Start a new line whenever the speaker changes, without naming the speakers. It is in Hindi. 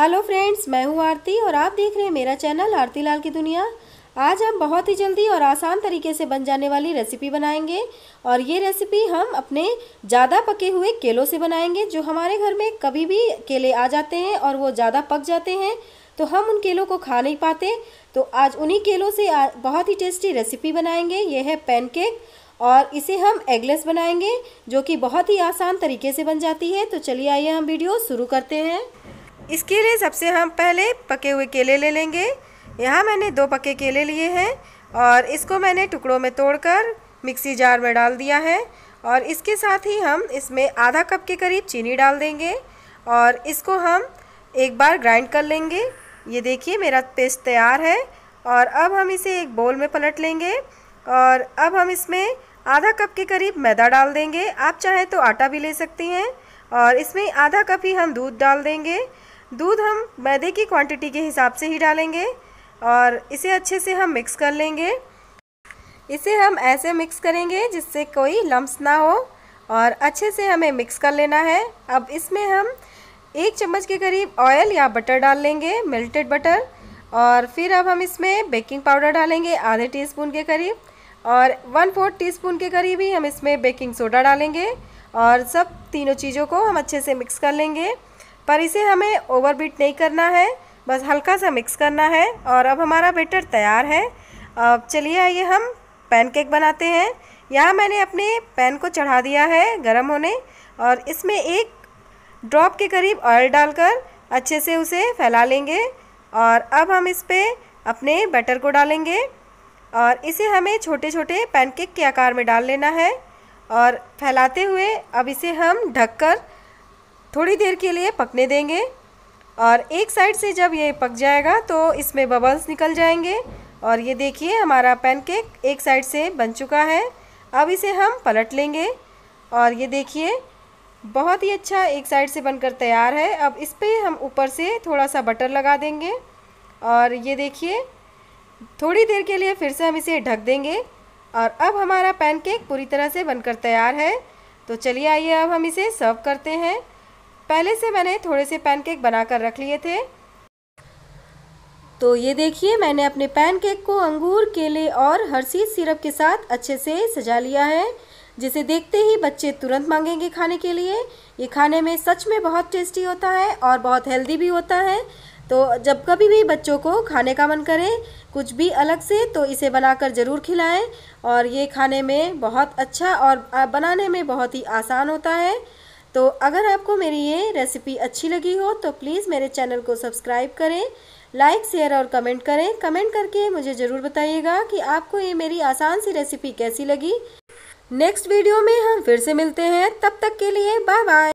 हेलो फ्रेंड्स मैं हूं आरती और आप देख रहे हैं मेरा चैनल आरती लाल की दुनिया आज हम बहुत ही जल्दी और आसान तरीके से बन जाने वाली रेसिपी बनाएंगे और ये रेसिपी हम अपने ज़्यादा पके हुए केलों से बनाएंगे जो हमारे घर में कभी भी केले आ जाते हैं और वो ज़्यादा पक जाते हैं तो हम उन केलों को खा नहीं पाते तो आज उन्हीं केलों से बहुत ही टेस्टी रेसिपी बनाएंगे ये है पैनकेक और इसे हम एगलेस बनाएंगे जो कि बहुत ही आसान तरीके से बन जाती है तो चलिए आइए हम वीडियो शुरू करते हैं इसके लिए सबसे हम पहले पके हुए केले ले लेंगे यहाँ मैंने दो पके केले लिए हैं और इसको मैंने टुकड़ों में तोड़कर मिक्सी जार में डाल दिया है और इसके साथ ही हम इसमें आधा कप के करीब चीनी डाल देंगे और इसको हम एक बार ग्राइंड कर लेंगे ये देखिए मेरा पेस्ट तैयार है और अब हम इसे एक बोल में पलट लेंगे और अब हम इसमें आधा कप के करीब मैदा डाल देंगे आप चाहें तो आटा भी ले सकती हैं और इसमें आधा कप ही हम दूध डाल देंगे दूध हम मैदे की क्वांटिटी के हिसाब से ही डालेंगे और इसे अच्छे से हम मिक्स कर लेंगे इसे हम ऐसे मिक्स करेंगे जिससे कोई लम्स ना हो और अच्छे से हमें मिक्स कर लेना है अब इसमें हम एक चम्मच के करीब ऑयल या बटर डाल लेंगे मेल्टेड बटर और फिर अब हम इसमें बेकिंग पाउडर डालेंगे आधे टीस्पून के करीब और वन फोर्थ टीस्पून के करीब ही हम इसमें बेकिंग सोडा डालेंगे और सब तीनों चीज़ों को हम अच्छे से मिक्स कर लेंगे पर इसे हमें ओवरबीट नहीं करना है बस हल्का सा मिक्स करना है और अब हमारा बेटर तैयार है अब चलिए आइए हम पैनकेक बनाते हैं यहाँ मैंने अपने पैन को चढ़ा दिया है गर्म होने और इसमें एक ड्रॉप के करीब ऑयल डालकर अच्छे से उसे फैला लेंगे और अब हम इस पर अपने बैटर को डालेंगे और इसे हमें छोटे छोटे पैनकेक के आकार में डाल लेना है और फैलाते हुए अब इसे हम ढककर थोड़ी देर के लिए पकने देंगे और एक साइड से जब ये पक जाएगा तो इसमें बबल्स निकल जाएंगे और ये देखिए हमारा पैनकेक एक साइड से बन चुका है अब इसे हम पलट लेंगे और ये देखिए बहुत ही अच्छा एक साइड से बनकर तैयार है अब इस पर हम ऊपर से थोड़ा सा बटर लगा देंगे और ये देखिए थोड़ी देर के लिए फिर से हम इसे ढक देंगे और अब हमारा पैनकेक पूरी तरह से बनकर तैयार है तो चलिए आइए अब हम इसे सर्व करते हैं पहले से मैंने थोड़े से पैनकेक बनाकर रख लिए थे तो ये देखिए मैंने अपने पैनकेक को अंगूर केले और हर्षीज सिरप के साथ अच्छे से सजा लिया है जिसे देखते ही बच्चे तुरंत मांगेंगे खाने के लिए ये खाने में सच में बहुत टेस्टी होता है और बहुत हेल्दी भी होता है तो जब कभी भी बच्चों को खाने का मन करे कुछ भी अलग से तो इसे बनाकर ज़रूर खिलाएं और ये खाने में बहुत अच्छा और बनाने में बहुत ही आसान होता है तो अगर आपको मेरी ये रेसिपी अच्छी लगी हो तो प्लीज़ मेरे चैनल को सब्सक्राइब करें लाइक शेयर और कमेंट करें कमेंट करके मुझे ज़रूर बताइएगा कि आपको ये मेरी आसान सी रेसिपी कैसी लगी नेक्स्ट वीडियो में हम फिर से मिलते हैं तब तक के लिए बाय बाय